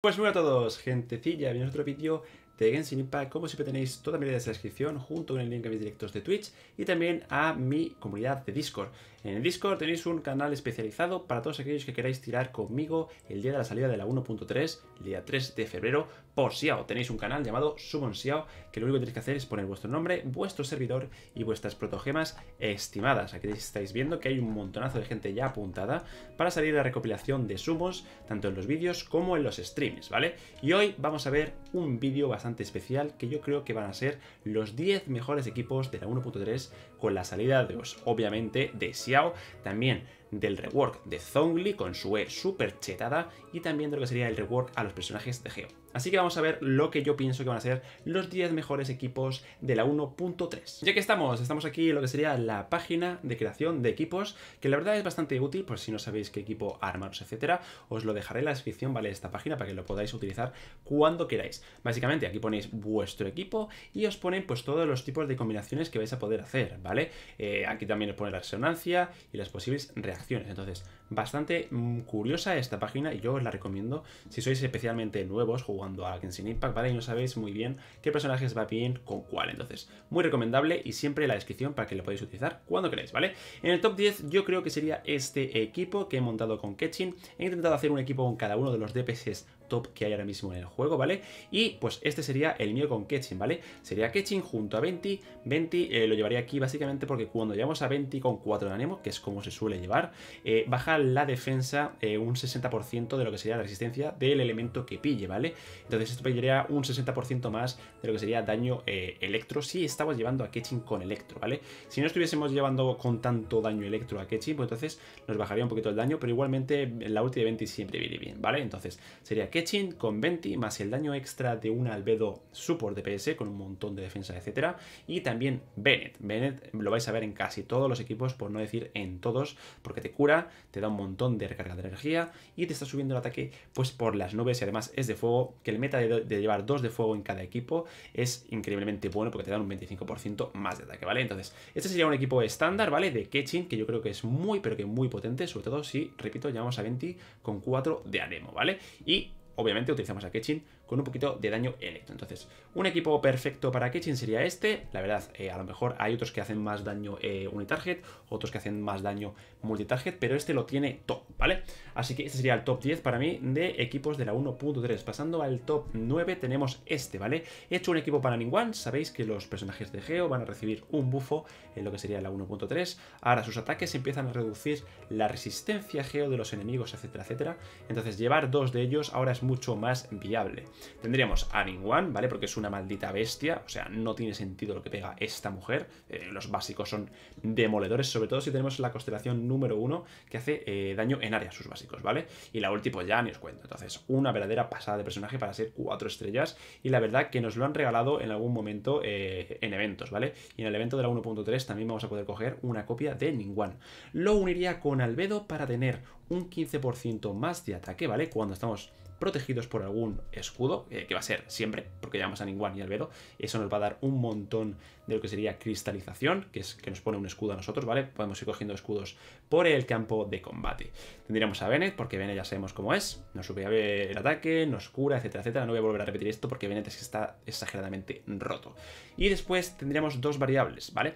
Pues bueno a todos, gentecilla, bienvenidos a otro vídeo de Genshin Impact. Como siempre tenéis toda mi lista de descripción junto con el link a mis directos de Twitch y también a mi comunidad de Discord. En el Discord tenéis un canal especializado para todos aquellos que queráis tirar conmigo el día de la salida de la 1.3, el día 3 de febrero, por Xiao. Tenéis un canal llamado Summon Xiao, que lo único que tenéis que hacer es poner vuestro nombre, vuestro servidor y vuestras protogemas estimadas. Aquí estáis viendo que hay un montonazo de gente ya apuntada para salir la recopilación de sumos tanto en los vídeos como en los streams, ¿vale? Y hoy vamos a ver un vídeo bastante especial que yo creo que van a ser los 10 mejores equipos de la 1.3 con la salida de obviamente, de Xiao, también del rework de Zhongli con su E super chetada y también de lo que sería el rework a los personajes de Geo. Así que vamos a ver lo que yo pienso que van a ser los 10 mejores equipos de la 1.3. Ya que estamos, estamos aquí en lo que sería la página de creación de equipos, que la verdad es bastante útil, por si no sabéis qué equipo armaros, etcétera, os lo dejaré en la descripción, ¿vale? Esta página para que lo podáis utilizar cuando queráis. Básicamente aquí ponéis vuestro equipo y os ponen pues todos los tipos de combinaciones que vais a poder hacer, ¿vale? Eh, aquí también os pone la resonancia y las posibles reacciones. Entonces, bastante mm, curiosa esta página y yo os la recomiendo si sois especialmente nuevos jugando a alguien sin Impact, ¿vale? Y no sabéis muy bien qué personajes va bien con cuál. Entonces, muy recomendable y siempre la descripción para que lo podáis utilizar cuando queráis, ¿vale? En el top 10 yo creo que sería este equipo que he montado con Ketchin. He intentado hacer un equipo con cada uno de los DPS top que hay ahora mismo en el juego, ¿vale? Y pues este sería el mío con Ketchin, ¿vale? Sería Ketchin junto a 20. 20 eh, lo llevaría aquí básicamente porque cuando llevamos a 20 con 4 de ánimo, que es como se suele llevar, eh, baja la defensa eh, un 60% de lo que sería la resistencia del elemento que pille, ¿vale? Entonces esto pediría un 60% más de lo que sería daño eh, electro si estamos llevando a Ketching con electro, ¿vale? Si no estuviésemos llevando con tanto daño electro a Ketching, pues entonces nos bajaría un poquito el daño, pero igualmente la ulti de 20 siempre viene bien, ¿vale? Entonces sería Ketching con Venti más el daño extra de un albedo support de PS con un montón de defensa, etcétera, y también Bennett. Bennett lo vais a ver en casi todos los equipos, por no decir en todos, porque te cura, te da un montón de recarga de energía y te está subiendo el ataque pues por las nubes y además es de fuego que el meta de, llevar dos de fuego en cada equipo es increíblemente bueno porque te dan un 25% más de ataque, ¿vale? Entonces, este sería un equipo estándar, ¿vale? De Ketchin, que yo creo que es muy, pero que muy potente, sobre todo si, repito, llevamos a 20 con 4 de Anemo, ¿vale? Y obviamente utilizamos a Ketchin con un poquito de daño electro. Entonces, un equipo perfecto para Kitchen sería este. La verdad, eh, a lo mejor hay otros que hacen más daño eh, unitarget, otros que hacen más daño multitarget, pero este lo tiene top, ¿vale? Así que este sería el top 10 para mí de equipos de la 1.3. Pasando al top 9 tenemos este, ¿vale? He hecho un equipo para One. Sabéis que los personajes de Geo van a recibir un bufo en lo que sería la 1.3. Ahora sus ataques empiezan a reducir la resistencia Geo de los enemigos, etcétera, etcétera. Entonces llevar dos de ellos ahora es mucho más viable. Tendríamos a Ningwan, ¿vale? Porque es una maldita bestia, o sea, no tiene sentido lo que pega esta mujer. Eh, los básicos son demoledores, sobre todo si tenemos la constelación número uno que hace eh, daño en área a sus básicos, ¿vale? Y la última pues ya ni os cuento. Entonces, una verdadera pasada de personaje para ser cuatro estrellas y la verdad que nos lo han regalado en algún momento eh, en eventos, ¿vale? Y en el evento de la 1.3 también vamos a poder coger una copia de Ningwan. Lo uniría con Albedo para tener un 15% más de ataque, ¿vale? Cuando estamos protegidos por algún escudo, eh, que va a ser siempre, porque llamamos a Ningún y Albero, eso nos va a dar un montón de lo que sería cristalización, que es que nos pone un escudo a nosotros, ¿vale? Podemos ir cogiendo escudos por el campo de combate. Tendríamos a Bennett, porque Bennett ya sabemos cómo es, nos sube el ataque, nos cura, etcétera, etcétera. No voy a volver a repetir esto porque Bennett es que está exageradamente roto. Y después tendríamos dos variables, ¿vale?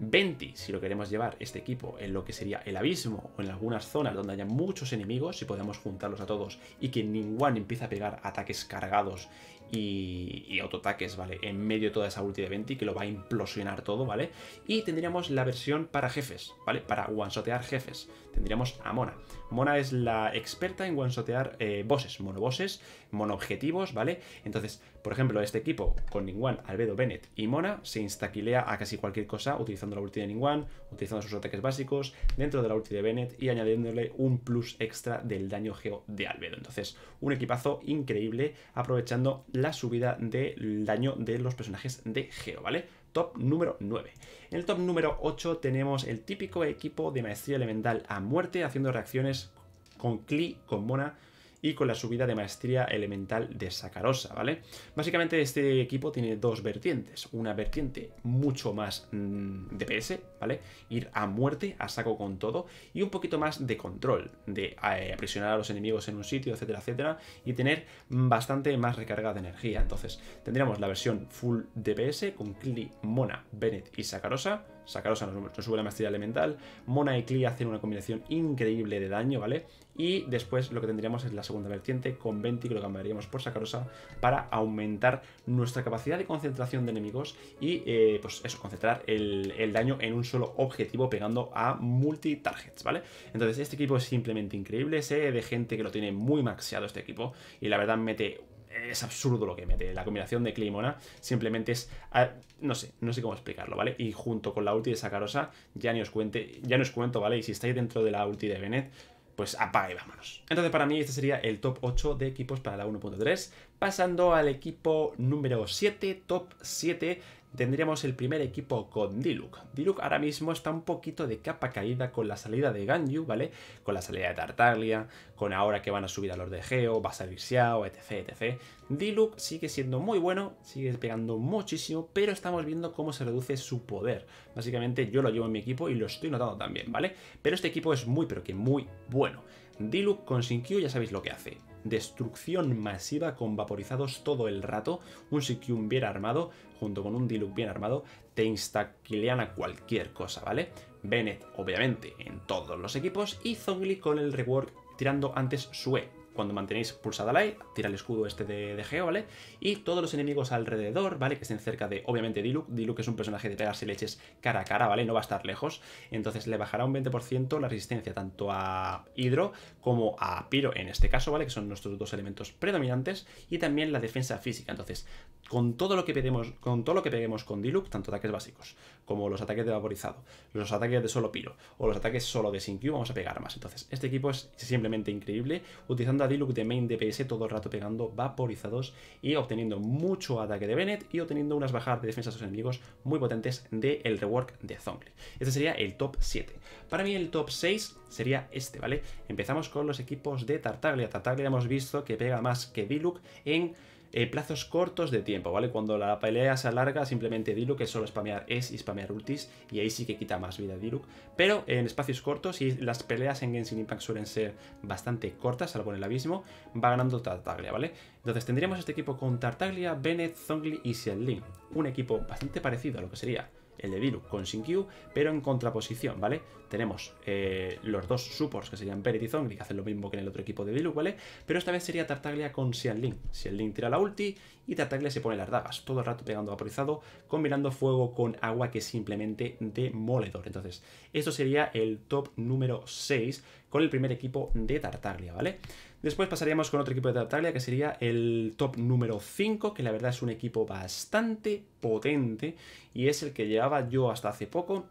20 si lo queremos llevar este equipo en lo que sería el abismo o en algunas zonas donde haya muchos enemigos y podemos juntarlos a todos y que ninguno empiece a pegar ataques cargados y, y autoataques, ¿vale? En medio de toda esa ulti de 20 que lo va a implosionar todo, ¿vale? Y tendríamos la versión para jefes, ¿vale? Para one jefes. Tendríamos a Mona. Mona es la experta en guansotear eh, bosses, monobosses, monoobjetivos, ¿vale? Entonces, por ejemplo, este equipo con Ningwan, Albedo, Bennett y Mona se instaquilea a casi cualquier cosa utilizando la ulti de Ningwan, utilizando sus ataques básicos dentro de la ulti de Bennett y añadiéndole un plus extra del daño geo de Albedo. Entonces, un equipazo increíble aprovechando la subida del daño de los personajes de geo, ¿vale? top número 9. En el top número 8 tenemos el típico equipo de maestría elemental a muerte haciendo reacciones con Klee, con Mona, y con la subida de maestría elemental de Sacarosa, ¿vale? Básicamente este equipo tiene dos vertientes. Una vertiente mucho más mm, DPS, ¿vale? Ir a muerte, a saco con todo, y un poquito más de control, de presionar eh, aprisionar a los enemigos en un sitio, etcétera, etcétera, y tener bastante más recarga de energía. Entonces, tendríamos la versión full DPS con Kli, Mona, Bennett y Sacarosa, Sacarosa nos, sube la maestría elemental. Mona y Klee hacen una combinación increíble de daño, ¿vale? Y después lo que tendríamos es la segunda vertiente con 20 que lo cambiaríamos por Sacarosa para aumentar nuestra capacidad de concentración de enemigos y eh, pues eso, concentrar el, el, daño en un solo objetivo pegando a multi-targets, ¿vale? Entonces este equipo es simplemente increíble, sé de gente que lo tiene muy maxeado este equipo y la verdad mete es absurdo lo que mete. La combinación de Climona simplemente es. Ah, no sé, no sé cómo explicarlo, ¿vale? Y junto con la ulti de Sakarosa, ya ni os cuente, ya no os cuento, ¿vale? Y si estáis dentro de la ulti de Bennett, pues apaga y vámonos. Entonces, para mí, este sería el top 8 de equipos para la 1.3. Pasando al equipo número 7, top 7 tendríamos el primer equipo con Diluc. Diluc ahora mismo está un poquito de capa caída con la salida de Ganyu, ¿vale? Con la salida de Tartaglia, con ahora que van a subir a los de Geo, va a salir Xiao, etc, etc. Diluc sigue siendo muy bueno, sigue pegando muchísimo, pero estamos viendo cómo se reduce su poder. Básicamente yo lo llevo en mi equipo y lo estoy notando también, ¿vale? Pero este equipo es muy, pero que muy bueno. Diluc con Sinkyu ya sabéis lo que hace destrucción masiva con vaporizados todo el rato, un Sikyun bien armado, junto con un Diluc bien armado, te instaquilean a cualquier cosa, ¿vale? Bennett, obviamente, en todos los equipos, y Zongli con el rework tirando antes Sue, cuando mantenéis pulsada la e, tira el escudo este de, Geo, ¿vale? Y todos los enemigos alrededor, ¿vale? Que estén cerca de, obviamente, Diluc. Diluc es un personaje de pegarse leches cara a cara, ¿vale? No va a estar lejos. Entonces le bajará un 20% la resistencia tanto a Hidro como a Piro, en este caso, ¿vale? Que son nuestros dos elementos predominantes. Y también la defensa física. Entonces, con todo lo que peguemos, con todo lo que peguemos con Diluc, tanto ataques básicos, como los ataques de vaporizado, los ataques de solo piro, o los ataques solo de sin Q, vamos a pegar más. Entonces, este equipo es simplemente increíble, utilizando a Diluc de main DPS todo el rato pegando vaporizados y obteniendo mucho ataque de Bennett y obteniendo unas bajadas de defensa a sus enemigos muy potentes del rework de Zongli. Este sería el top 7. Para mí el top 6 sería este, ¿vale? Empezamos con los equipos de Tartaglia. Tartaglia hemos visto que pega más que Diluc en eh, plazos cortos de tiempo, ¿vale? Cuando la pelea se alarga, simplemente Diluc es solo spamear es y spamear ultis, y ahí sí que quita más vida Diluc. Pero en espacios cortos, y las peleas en Genshin Impact suelen ser bastante cortas, salvo en el abismo, va ganando Tartaglia, ¿vale? Entonces tendríamos este equipo con Tartaglia, Bennett, Zongli y Xianlin. Un equipo bastante parecido a lo que sería el de Virus con Q pero en contraposición, ¿vale? Tenemos eh, los dos supports que serían Perit y Zongli, que hacen lo mismo que en el otro equipo de Virus, ¿vale? Pero esta vez sería Tartaglia con Xianling. Xianling tira la ulti y Tartaglia se pone las dagas, todo el rato pegando vaporizado, combinando fuego con agua que es simplemente demoledor. Entonces, esto sería el top número 6 con el primer equipo de Tartaglia, ¿vale? Después pasaríamos con otro equipo de Tartaglia, que sería el top número 5, que la verdad es un equipo bastante potente y es el que llevaba yo hasta hace poco,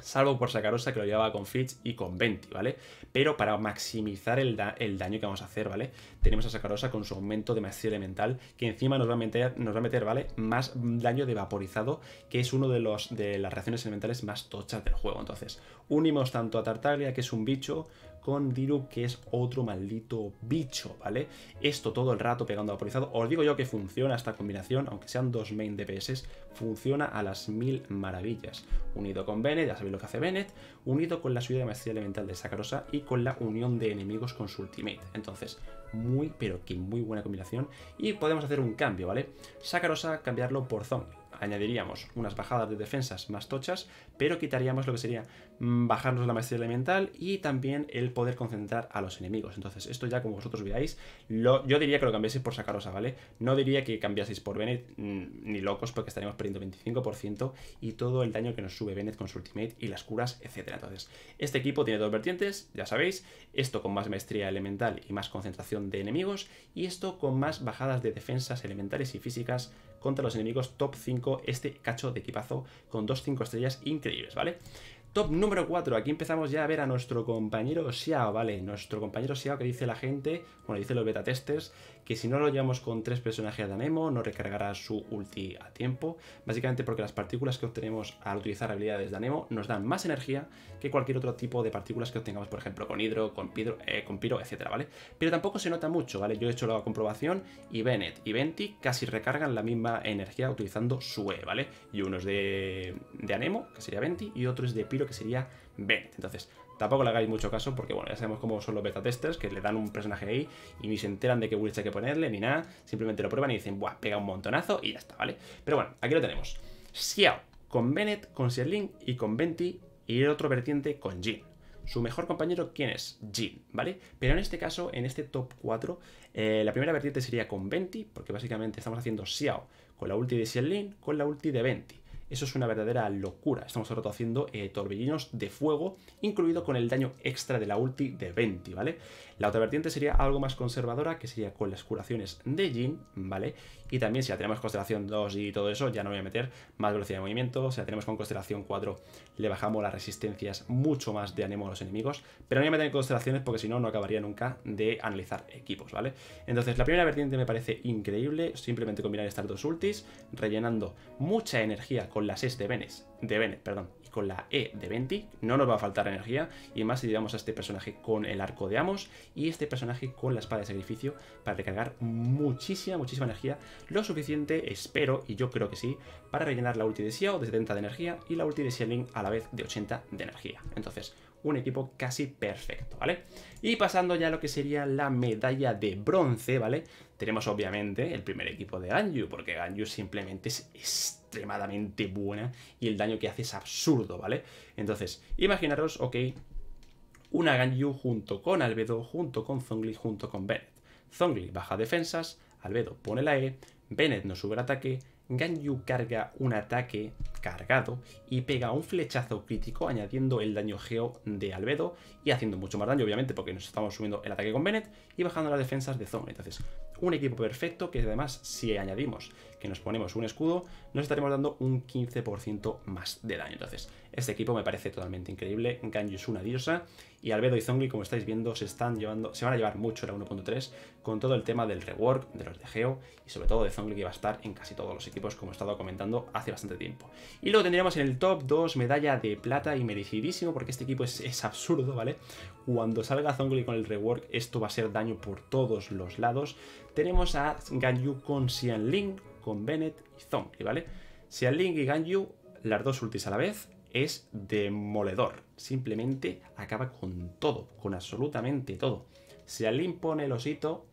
salvo por Sacarosa que lo llevaba con Fitch y con Venti, ¿vale? Pero para maximizar el, daño que vamos a hacer, ¿vale? tenemos a Sacarosa con su aumento de maestría elemental, que encima nos va a meter, ¿vale? Más daño de vaporizado, que es uno de, los, de las reacciones elementales más tochas del juego. Entonces, unimos tanto a Tartaglia, que es un bicho, con Diru, que es otro maldito bicho, ¿vale? Esto todo el rato pegando vaporizado. Os digo yo que funciona esta combinación, aunque sean dos main DPS, funciona a las mil maravillas. Unido con Bennett, ya sabéis lo que hace Bennett, unido con la subida de maestría elemental de Sacarosa y con la unión de enemigos con su ultimate. Entonces, muy, pero que muy buena combinación. Y podemos hacer un cambio, ¿vale? Sacarosa, cambiarlo por zon Añadiríamos unas bajadas de defensas más tochas, pero quitaríamos lo que sería Mm, bajarnos la maestría elemental y también el poder concentrar a los enemigos. Entonces, esto ya como vosotros veáis, yo diría que lo cambiaseis por Sacarosa, ¿vale? No diría que cambiaseis por Bennett mm, ni locos porque estaríamos perdiendo 25% y todo el daño que nos sube Bennett con su ultimate y las curas, etcétera Entonces, este equipo tiene dos vertientes, ya sabéis, esto con más maestría elemental y más concentración de enemigos y esto con más bajadas de defensas elementales y físicas contra los enemigos top 5, este cacho de equipazo con dos 5 estrellas increíbles, ¿vale? Top número 4, aquí empezamos ya a ver a nuestro compañero Xiao, ¿vale? Nuestro compañero Xiao que dice la gente, bueno, dice los beta testers, que si no lo llevamos con tres personajes de Anemo, no recargará su ulti a tiempo, básicamente porque las partículas que obtenemos al utilizar habilidades de Anemo nos dan más energía que cualquier otro tipo de partículas que obtengamos, por ejemplo, con hidro, eh, con, piro, etcétera, ¿vale? Pero tampoco se nota mucho, ¿vale? Yo he hecho la comprobación y Bennett y Venti casi recargan la misma energía utilizando su E, ¿vale? Y uno es de, de Anemo, que sería Venti, y otro es de Piro que sería Bennett. Entonces, tampoco le hagáis mucho caso porque, bueno, ya sabemos cómo son los beta testers, que le dan un personaje ahí y ni se enteran de qué bullets hay que ponerle ni nada, simplemente lo prueban y dicen, buah, pega un montonazo y ya está, ¿vale? Pero bueno, aquí lo tenemos. Xiao con Bennett, con Sierling y con Venti y el otro vertiente con Jin. Su mejor compañero, ¿quién es? Jin, ¿vale? Pero en este caso, en este top 4, eh, la primera vertiente sería con Venti, porque básicamente estamos haciendo Xiao con la ulti de Xianlin, con la ulti de Venti. Eso es una verdadera locura. Estamos todo haciendo eh, torbellinos de fuego, incluido con el daño extra de la ulti de 20, ¿vale? La otra vertiente sería algo más conservadora, que sería con las curaciones de Jin, ¿vale? Y también si ya tenemos constelación 2 y todo eso, ya no voy a meter más velocidad de movimiento. Si sea, tenemos con constelación 4, le bajamos las resistencias mucho más de ánimo a los enemigos. Pero no voy a meter constelaciones porque si no, no acabaría nunca de analizar equipos, ¿vale? Entonces, la primera vertiente me parece increíble, simplemente combinar estas dos ultis, rellenando mucha energía con con las S de Venes, de perdón, y con la E de Venti, no nos va a faltar energía, y más si llevamos a este personaje con el arco de Amos y este personaje con la espada de sacrificio para recargar muchísima, muchísima energía, lo suficiente, espero, y yo creo que sí, para rellenar la ulti de de 70 de energía y la ulti de Xiaoling a la vez de 80 de energía. Entonces, un equipo casi perfecto, ¿vale? Y pasando ya a lo que sería la medalla de bronce, ¿vale? Tenemos obviamente el primer equipo de Ganyu, porque Ganyu simplemente es extremadamente buena y el daño que hace es absurdo, ¿vale? Entonces, imaginaros, ok, una Ganyu junto con Albedo, junto con Zongli, junto con Bennett. Zongli baja defensas, Albedo pone la E, Bennett no sube el ataque, Ganyu carga un ataque cargado y pega un flechazo crítico añadiendo el daño geo de Albedo y haciendo mucho más daño obviamente porque nos estamos subiendo el ataque con Bennett y bajando las defensas de Zongli. Entonces, un equipo perfecto que además si añadimos que nos ponemos un escudo, nos estaremos dando un 15% más de daño. Entonces, este equipo me parece totalmente increíble. Ganyu es una diosa y Albedo y Zongli, como estáis viendo, se están llevando, se van a llevar mucho la 1.3 con todo el tema del rework, de los de Geo y sobre todo de Zongli que va a estar en casi todos los equipos como he estado comentando hace bastante tiempo. Y luego tendríamos en el top 2 medalla de plata y merecidísimo porque este equipo es, es absurdo, ¿vale? Cuando salga Zongli con el rework esto va a ser daño por todos los lados tenemos a Ganyu con Xianling, con Bennett y Zombie, ¿vale? Xianling y Ganyu, las dos ultis a la vez, es demoledor. Simplemente acaba con todo, con absolutamente todo. Xianling pone el osito,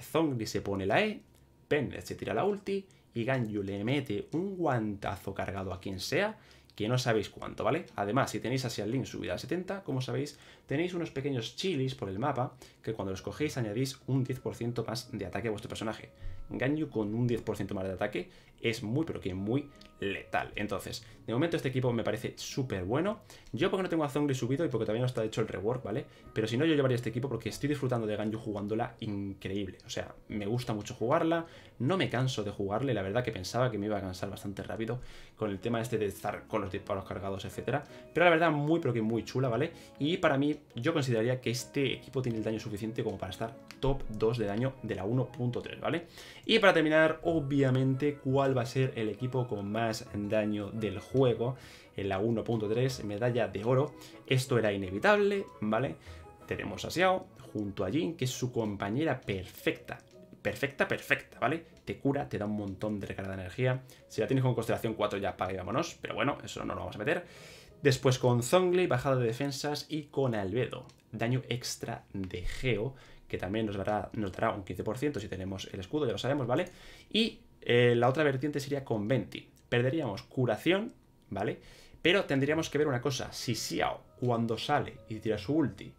Zongli se pone la E, Bennett se tira la ulti y Ganyu le mete un guantazo cargado a quien sea que no sabéis cuánto, ¿vale? Además, si tenéis hacia el link subida a 70, como sabéis, tenéis unos pequeños chilis por el mapa que cuando los cogéis añadís un 10% más de ataque a vuestro personaje. engaño con un 10% más de ataque es muy, pero que muy letal. Entonces, de momento este equipo me parece súper bueno. Yo porque no tengo a Zongli subido y porque todavía no está hecho el rework, ¿vale? Pero si no, yo llevaría este equipo porque estoy disfrutando de Ganyu jugándola increíble. O sea, me gusta mucho jugarla, no me canso de jugarle. La verdad que pensaba que me iba a cansar bastante rápido con el tema este de estar con los disparos cargados, etcétera. Pero la verdad, muy, pero que muy chula, ¿vale? Y para mí, yo consideraría que este equipo tiene el daño suficiente como para estar top 2 de daño de la 1.3, ¿vale? Y para terminar, obviamente, ¿cuál va a ser el equipo con más daño del juego en la 1.3, medalla de oro. Esto era inevitable, ¿vale? Tenemos a Xiao junto a Jin, que es su compañera perfecta. Perfecta, perfecta, ¿vale? Te cura, te da un montón de recarga de energía. Si la tienes con constelación 4 ya apaga vámonos, pero bueno, eso no lo vamos a meter. Después con Zhongli bajada de defensas y con Albedo, daño extra de Geo, que también nos dará, nos dará un 15% si tenemos el escudo, ya lo sabemos, ¿vale? Y eh, la otra vertiente sería con Venti. Perderíamos curación, ¿vale? Pero tendríamos que ver una cosa. Si Xiao, cuando sale y tira su ulti,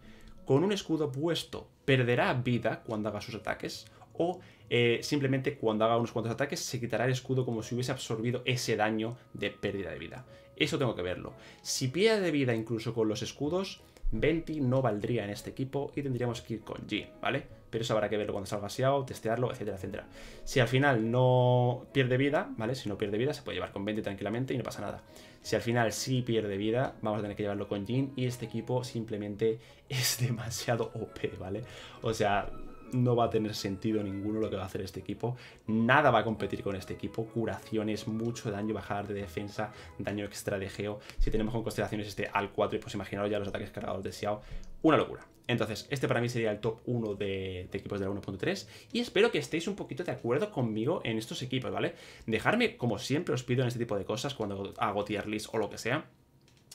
con un escudo puesto, perderá vida cuando haga sus ataques, o eh, simplemente cuando haga unos cuantos ataques se quitará el escudo como si hubiese absorbido ese daño de pérdida de vida. Eso tengo que verlo. Si pierde de vida incluso con los escudos, Venti no valdría en este equipo y tendríamos que ir con G, ¿vale? pero eso habrá que verlo cuando salga SEO, testearlo, etcétera, etcétera. Si al final no pierde vida, ¿vale? Si no pierde vida, se puede llevar con 20 tranquilamente y no pasa nada. Si al final sí pierde vida, vamos a tener que llevarlo con Jin y este equipo simplemente es demasiado OP, ¿vale? O sea, no va a tener sentido ninguno lo que va a hacer este equipo. Nada va a competir con este equipo. Curaciones, mucho daño, bajar de defensa, daño extra de geo. Si tenemos con constelaciones este al 4, pues imaginaros ya los ataques cargados de Xiao. Una locura. Entonces, este para mí sería el top 1 de, equipos de la 1.3 y espero que estéis un poquito de acuerdo conmigo en estos equipos, ¿vale? Dejarme, como siempre os pido en este tipo de cosas, cuando hago tier list o lo que sea,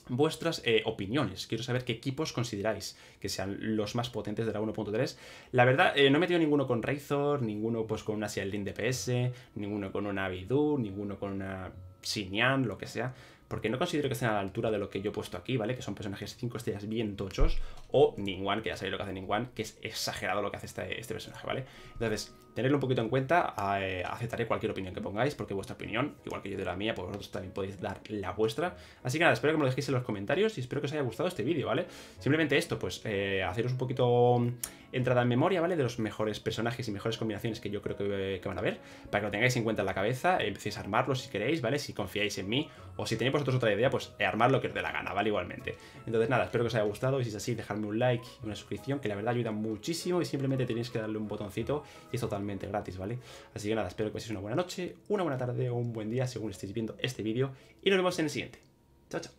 vuestras eh, opiniones. Quiero saber qué equipos consideráis que sean los más potentes de la 1.3. La verdad, eh, no he metido ninguno con Razor, ninguno pues con una Sialdin DPS, ninguno con una Bidu, ninguno con una Xinyan, lo que sea porque no considero que estén a la altura de lo que yo he puesto aquí, ¿vale? Que son personajes 5 estrellas bien tochos, o ningwan, que ya sabéis lo que hace ningwan, que es exagerado lo que hace este, este personaje, ¿vale? Entonces, tenerlo un poquito en cuenta, eh, aceptaré cualquier opinión que pongáis, porque vuestra opinión, igual que yo de la mía, pues vosotros también podéis dar la vuestra. Así que nada, espero que me lo dejéis en los comentarios y espero que os haya gustado este vídeo, ¿vale? Simplemente esto, pues eh, haceros un poquito mm, entrada en memoria, ¿vale? De los mejores personajes y mejores combinaciones que yo creo que, eh, van a ver, para que lo tengáis en cuenta en la cabeza, empecéis a armarlo si queréis, ¿vale? Si confiáis en mí, o si tenéis vosotros otra idea, pues armar que os dé la gana, ¿vale? Igualmente. Entonces nada, espero que os haya gustado y si es así, dejadme un like y una suscripción, que la verdad ayuda muchísimo y simplemente tenéis que darle un botoncito y eso también gratis, ¿vale? Así que nada, espero que sea una buena noche, una buena tarde o un buen día según estéis viendo este vídeo y nos vemos en el siguiente. Chao, chao.